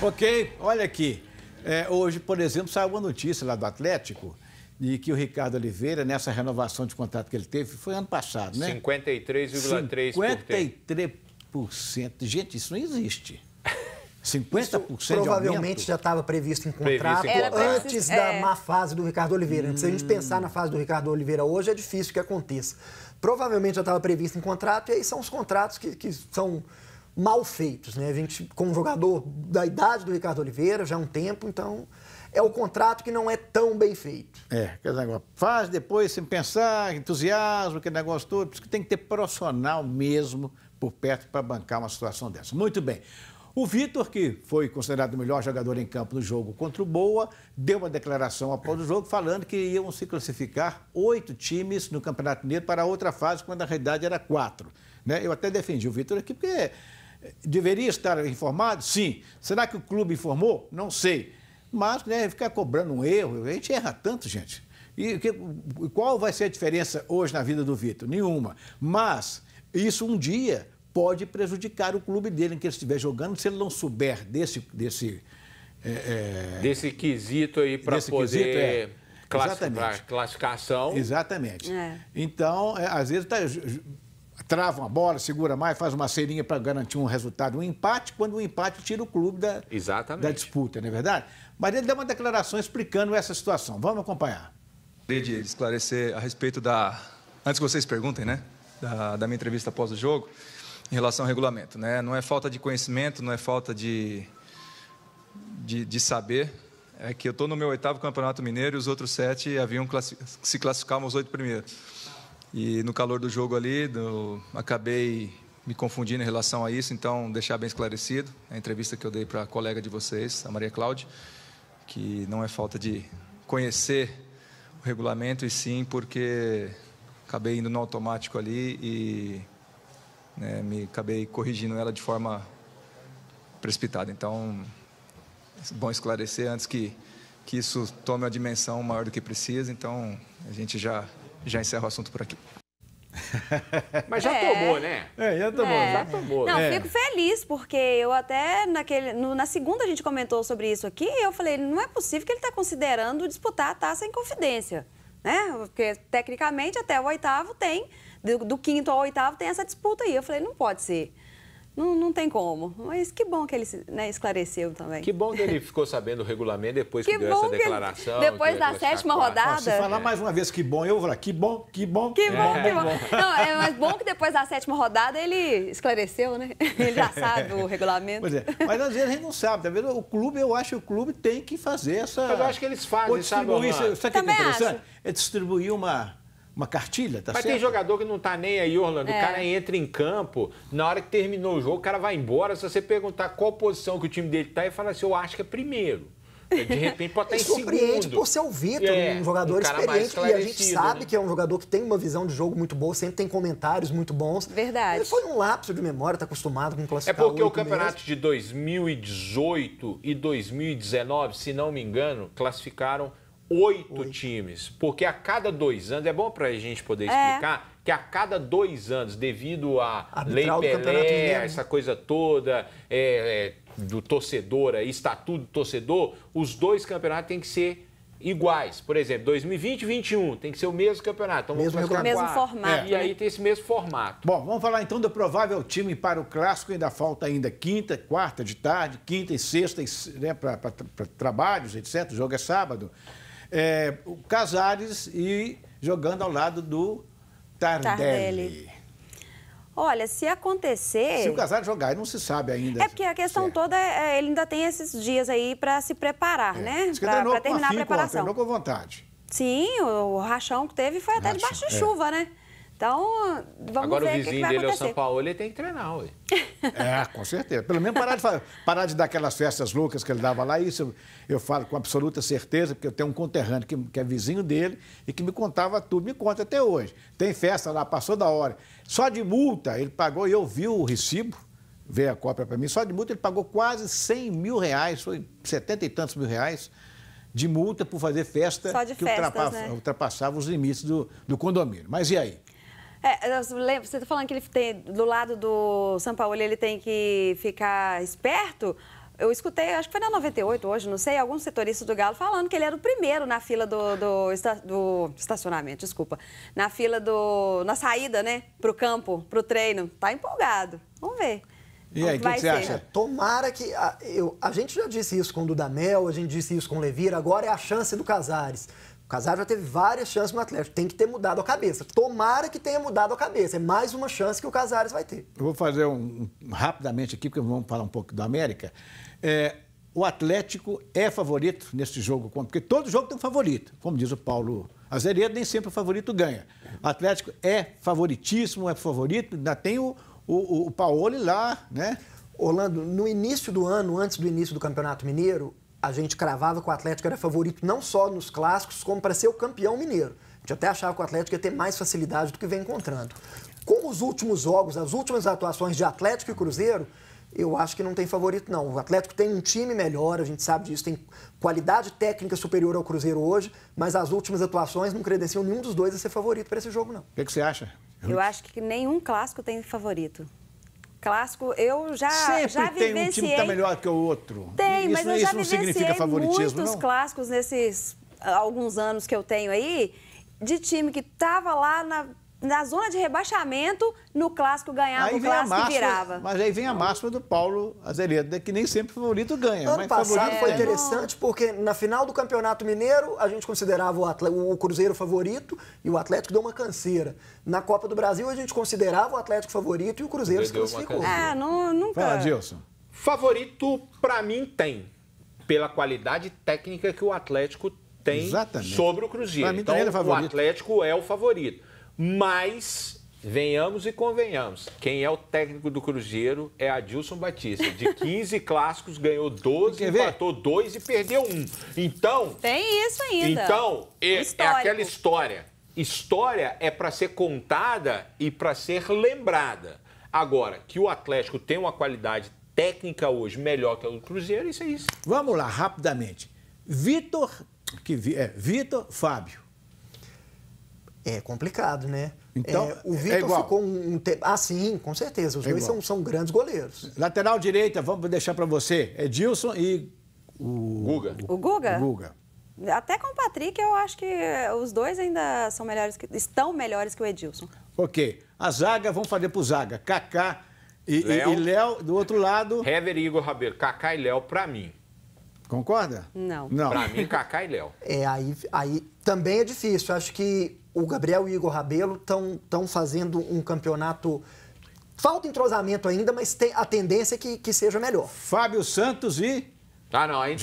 Ok, olha aqui. É, hoje, por exemplo, saiu uma notícia lá do Atlético de que o Ricardo Oliveira, nessa renovação de contrato que ele teve, foi ano passado, né? 53,3%. 53%. 53%. Gente, isso não existe. 50% Isso provavelmente já estava previsto em contrato previsto em antes é. da má fase do Ricardo Oliveira. Hum. Se a gente pensar na fase do Ricardo Oliveira hoje, é difícil que aconteça. Provavelmente já estava previsto em contrato e aí são os contratos que, que são mal feitos. Né? A gente, como jogador da idade do Ricardo Oliveira, já há um tempo, então é o contrato que não é tão bem feito. É, aquele negócio. Faz depois, sem pensar, entusiasmo, aquele negócio todo. Por isso que tem que ter profissional mesmo por perto para bancar uma situação dessa. Muito bem. O Vitor, que foi considerado o melhor jogador em campo no jogo contra o Boa, deu uma declaração após o jogo falando que iam se classificar oito times no Campeonato Mineiro para a outra fase, quando na realidade era quatro. Né? Eu até defendi o Vitor aqui, porque Deveria estar informado? Sim. Será que o clube informou? Não sei. Mas né, ficar cobrando um erro, a gente erra tanto, gente. E que, qual vai ser a diferença hoje na vida do Vitor? Nenhuma. Mas isso um dia pode prejudicar o clube dele em que ele estiver jogando, se ele não souber desse. desse é, é desse quesito aí para poder. Quesito, é. Classificação. Exatamente. Classificação. Exatamente. É. Então, é, às vezes, tá trava uma bola, segura mais, faz uma serinha para garantir um resultado, um empate, quando o um empate tira o clube da, Exatamente. da disputa, não é verdade? Mas ele deu uma declaração explicando essa situação. Vamos acompanhar. Gostaria de esclarecer a respeito da. Antes que vocês perguntem, né? Da, da minha entrevista após o jogo, em relação ao regulamento. Né? Não é falta de conhecimento, não é falta de, de, de saber. É que eu estou no meu oitavo campeonato mineiro e os outros sete haviam classi... se classificavam os oito primeiros. E no calor do jogo ali, do, acabei me confundindo em relação a isso, então deixar bem esclarecido a entrevista que eu dei para a colega de vocês, a Maria Cláudia, que não é falta de conhecer o regulamento e sim porque acabei indo no automático ali e né, me acabei corrigindo ela de forma precipitada. Então, é bom esclarecer antes que que isso tome uma dimensão maior do que precisa. Então, a gente já já encerro o assunto por aqui. Mas já é. tomou, né? É, já tomou. É. Já tomou. Não, é. fico feliz, porque eu até naquele, no, na segunda a gente comentou sobre isso aqui, eu falei, não é possível que ele está considerando disputar a taça em confidência. Né? Porque, tecnicamente, até o oitavo tem, do, do quinto ao oitavo tem essa disputa aí. Eu falei, não pode ser. Não, não tem como. Mas que bom que ele né, esclareceu também. Que bom que ele ficou sabendo o regulamento depois que, que deu essa declaração. Ele, depois da sétima rodada. Não, se falar mais uma vez que bom, eu vou falar que bom, que bom. Que bom, é. que bom. Não, é, mais bom que depois da sétima rodada ele esclareceu, né? Ele já sabe o regulamento. Pois é. Mas às vezes a gente não sabe. Talvez tá o clube, eu acho que o clube tem que fazer essa. Mas eu acho que eles fazem, sabe? Isso, que é interessante. Acho. É distribuir uma uma cartilha, tá Mas certo? tem jogador que não tá nem aí, Orlando. É. O cara entra em campo, na hora que terminou o jogo, o cara vai embora. Se você perguntar qual posição que o time dele tá, ele fala assim: eu acho que é primeiro. De repente pode estar tá em surpreende por ser o Vitor, é, um jogador um experiente. E a gente sabe né? que é um jogador que tem uma visão de jogo muito boa, sempre tem comentários muito bons. Verdade. Ele foi um lapso de memória, está acostumado com classificar É porque o campeonato mesmo. de 2018 e 2019, se não me engano, classificaram Oito, oito, times, porque a cada dois anos, é bom para a gente poder é. explicar é. que a cada dois anos, devido à Lei Pelé, essa coisa toda, é, é, do torcedor aí, estatuto do torcedor, os dois campeonatos têm que ser iguais. Por exemplo, 2020 e 2021 tem que ser o mesmo campeonato. Então, mesmo, vamos mesmo quatro. formato. É. E aí né? tem esse mesmo formato. Bom, vamos falar então do provável time para o clássico. Ainda falta ainda quinta, quarta de tarde, quinta e sexta né, para trabalhos, etc. O jogo é sábado é, o Casares e jogando ao lado do Tardelli. Tardelli. Olha, se acontecer. Se o Casares jogar, não se sabe ainda. É porque a questão é. toda é, é, ele ainda tem esses dias aí para se preparar, é. né? Para terminar a preparação. Treinou com vontade. Sim, o, o rachão que teve foi até debaixo de é. chuva, né? Então, vamos Agora, ver o vizinho o dele acontecer. é o São Paulo, ele tem que treinar, ué. É, com certeza. Pelo menos parar de, parar de dar aquelas festas loucas que ele dava lá. Isso eu, eu, falo com absoluta certeza, porque eu tenho um conterrâneo que, que é vizinho dele e que me contava tudo, me conta até hoje. Tem festa lá, passou da hora. Só de multa, ele pagou, e eu vi o recibo, veio a cópia para mim, só de multa ele pagou quase 100 mil reais, foi 70 e tantos mil reais de multa por fazer festa que festas, ultrapassava, né? ultrapassava, os limites do, do condomínio. Mas e aí? É, você está falando que ele tem, do lado do São Paulo, ele tem que ficar esperto? Eu escutei, acho que foi na 98 hoje, não sei, alguns setoristas do Galo falando que ele era o primeiro na fila do, do, do estacionamento, desculpa, na fila do, na saída, né, para o campo, para o treino. Tá empolgado, vamos ver. E aí, o que, que, você acha? Né? Tomara que. A, eu, a gente já disse isso com o Dudamel, a gente disse isso com o Levira, agora é a chance do Casares. O Casares já teve várias chances no Atlético, tem que ter mudado a cabeça. Tomara que tenha mudado a cabeça. É mais uma chance que o Casares vai ter. Eu vou fazer um, um rapidamente aqui, porque vamos falar um pouco do América. É, o Atlético é favorito nesse jogo, porque todo jogo tem um favorito. Como diz o Paulo Azeredo, nem sempre o favorito ganha. O Atlético é favoritíssimo, é favorito, ainda tem o, o, o Paoli lá, né? Orlando, no início do ano, antes do início do Campeonato Mineiro, a gente cravava que o Atlético era favorito não só nos clássicos, como para ser o campeão mineiro. A gente até achava que o Atlético ia ter mais facilidade do que vem encontrando. Com os últimos jogos, as últimas atuações de Atlético e Cruzeiro, eu acho que não tem favorito, não. O Atlético tem um time melhor, a gente sabe disso, tem qualidade técnica superior ao Cruzeiro hoje, mas as últimas atuações não credenciam nenhum dos dois a ser favorito para esse jogo, não. O que, é que você acha? Eu acho que nenhum clássico tem favorito clássico, eu já Sempre já vivenciei... tem um time que está melhor que o outro. Tem, isso, mas eu é já vivenciei muitos não? clássicos nesses alguns anos que eu tenho aí, de time que estava lá na na zona de rebaixamento, no clássico ganhava, aí o clássico máxima, virava. Mas aí vem a máxima do Paulo Azeredo, né, que nem sempre o favorito ganha. Ano passado foi ganha. interessante porque na final do Campeonato Mineiro a gente considerava o, Atlético, o Cruzeiro favorito e o Atlético deu uma canseira. Na Copa do Brasil a gente considerava o Atlético favorito e o Cruzeiro se classificou. É, não, nunca... Fala, Gilson. Favorito para mim tem, pela qualidade técnica que o Atlético tem Exatamente. sobre o Cruzeiro. Mim, então, o Atlético é o favorito. Mas, venhamos e convenhamos, quem é o técnico do Cruzeiro é Adilson Batista. De 15 clássicos, ganhou 12, empatou 2 e perdeu 1. Então... Tem isso ainda. Então, é, é aquela história. História é para ser contada e para ser lembrada. Agora, que o Atlético tem uma qualidade técnica hoje melhor que a do Cruzeiro, isso é isso. Vamos lá, rapidamente. Vitor, que é, Vitor Fábio. É complicado, né? Então, é, o é Vitor é ficou um, um Ah, sim, com certeza. Os é dois são, são, grandes goleiros. Lateral direita, vamos deixar para você. Edilson e o Guga. O Guga? O Guga. Até com o Patrick, eu acho que eh, os dois ainda são melhores, que... estão melhores que o Edilson. Ok. A zaga, vamos fazer para o zaga. Kaká e Léo, do outro lado. Hever e Igor Rabelo. Kaká e Léo, para mim, Concorda? Não. Não. Pra mim, Kaká e Léo. É, aí, aí também é difícil. Acho que o Gabriel e o Igor Rabelo estão fazendo um campeonato. Falta entrosamento ainda, mas tem a tendência é que, que seja melhor. Fábio Santos e ah, não, aí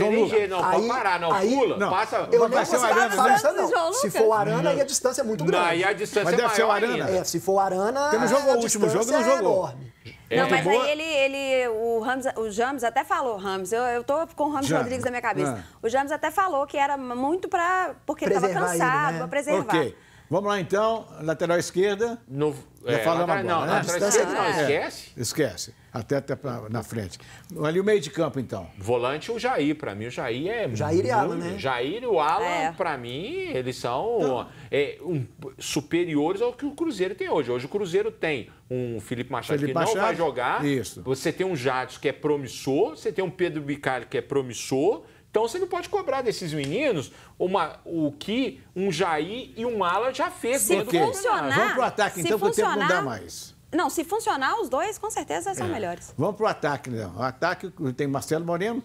não pode parar, não. Aí, pula, não. passa. Eu vai ser o Arana, Distância, né? não. Se for o Arana, aí a distância é muito grande. Não, aí a distância mas é deve ser o Arana. É, se for o Arana. Porque não jogou o último jogo, não jogou. É, é não, mas aí ele, ele o, Ramos, o James até falou, Rams eu, eu tô com o Ramos Rodrigues na minha cabeça. É. O James até falou que era muito para porque preservar ele estava cansado, ele, né? para preservar. Ok. Vamos lá então, lateral esquerda. No... É, falamos agora. Não, né? não, é. esquece. É, esquece. Até, até pra, na frente. Ali o meio de campo, então. Volante o Jair, para mim o Jair é... Jair e Alan, né? Jair e o Alan, é. para mim, eles são então- é, um, superiores ao que o Cruzeiro tem hoje. Hoje o Cruzeiro tem um Felipe Machado Felipe que Machado. não vai jogar. Isso. Você tem um Jadson que é promissor, você tem um Pedro Bicalho que é promissor, então você não pode cobrar desses meninos uma, o que um Jair e um Alan já fez. Se okay. funcionar... Vamos pro ataque, então, porque funcionar... o tempo não dá mais. Não, se funcionar, os dois com certeza são é. melhores. Vamos pro ataque, então. O ataque tem Marcelo Moreno.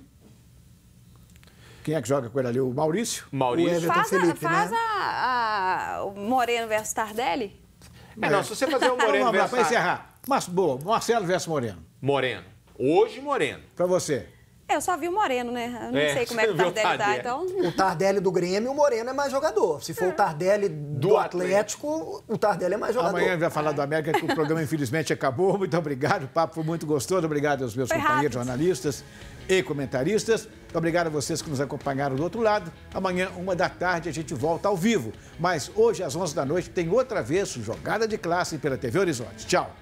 Quem é que joga com ele ali? O Maurício? Maurício. O Everton faz a, né? faz né? a, a Moreno versus Tardelli. É, é, não, se você fazer o é, Moreno versus... Para encerrar. Mas, boa, Marcelo versus Moreno. Moreno. Hoje, Moreno. Para você. É, eu só vi o Moreno, né? Eu não é, sei como é que o Tardelli, o Tardelli tá, então... O Tardelli do Grêmio, o Moreno é mais jogador. Se for é. o Tardelli do, do Atlético, Atlético, o Tardelli é mais jogador. Amanhã vai falar do é. América, que o programa infelizmente acabou. Muito obrigado, o papo foi muito gostoso. Obrigado aos meus foi companheiros rápido. jornalistas e comentaristas. Obrigado a vocês que nos acompanharam do outro lado. Amanhã, uma da tarde, a gente volta ao vivo. Mas hoje, às 11 da noite, tem outra vez o Jogada de Classe pela TV Horizonte. Tchau!